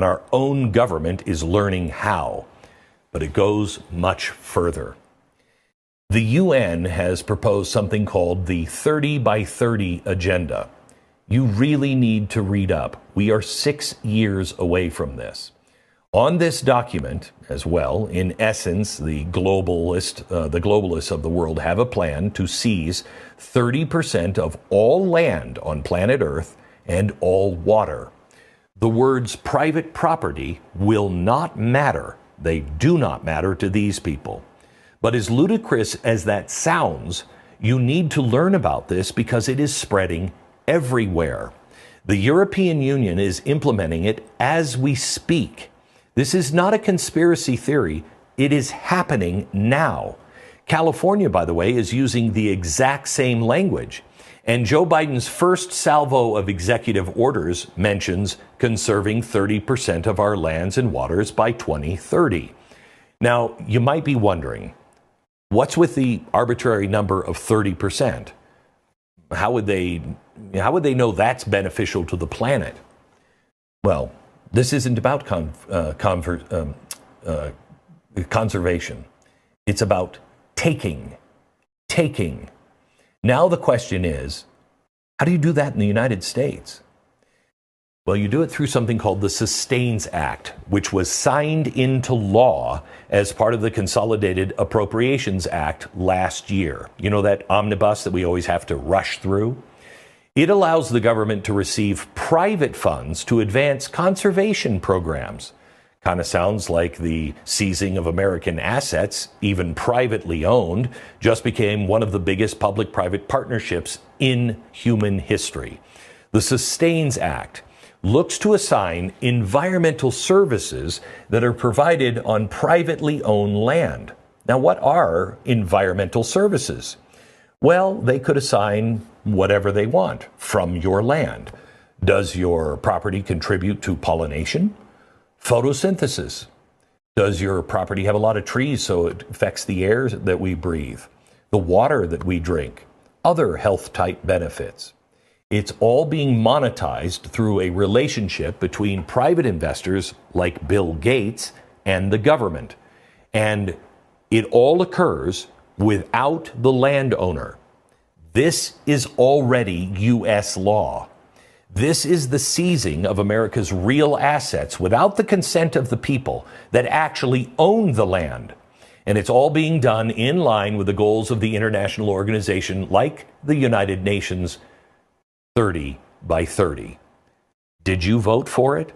Our own government is learning how, but it goes much further. The UN has proposed something called the 30 by 30 agenda. You really need to read up. We are six years away from this. On this document, as well, in essence, the globalist, uh, the globalists of the world have a plan to seize 30% of all land on planet Earth and all water the words private property will not matter. They do not matter to these people. But as ludicrous as that sounds, you need to learn about this because it is spreading everywhere. The European Union is implementing it as we speak. This is not a conspiracy theory, it is happening now. California, by the way, is using the exact same language. And Joe Biden's first salvo of executive orders mentions conserving 30% of our lands and waters by 2030. Now, you might be wondering what's with the arbitrary number of 30%? How would they, how would they know that's beneficial to the planet? Well, this isn't about con- uh, conver- um, uh, conservation, it's about taking. Taking. Now the question is how do you do that in the United States? Well, you do it through something called the Sustains Act, which was signed into law as part of the Consolidated Appropriations Act last year. You know that omnibus that we always have to rush through? It allows the government to receive private funds to advance conservation programs. Kind of sounds like the seizing of American assets, even privately owned, just became one of the biggest public private partnerships in human history. The Sustains Act looks to assign environmental services that are provided on privately owned land. Now, what are environmental services? Well, they could assign whatever they want from your land. Does your property contribute to pollination? Photosynthesis. Does your property have a lot of trees so it affects the air that we breathe, the water that we drink, other health type benefits? It's all being monetized through a relationship between private investors like Bill Gates and the government. And it all occurs without the landowner. This is already U.S. law. This is the seizing of America's real assets without the consent of the people that actually own the land. And it's all being done in line with the goals of the international organization like the United Nations 30 by 30. Did you vote for it?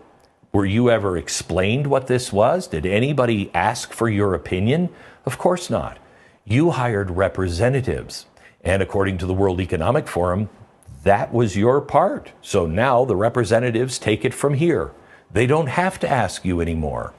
Were you ever explained what this was? Did anybody ask for your opinion? Of course not. You hired representatives. And according to the World Economic Forum, that was your part. So now the representatives take it from here. They don't have to ask you anymore.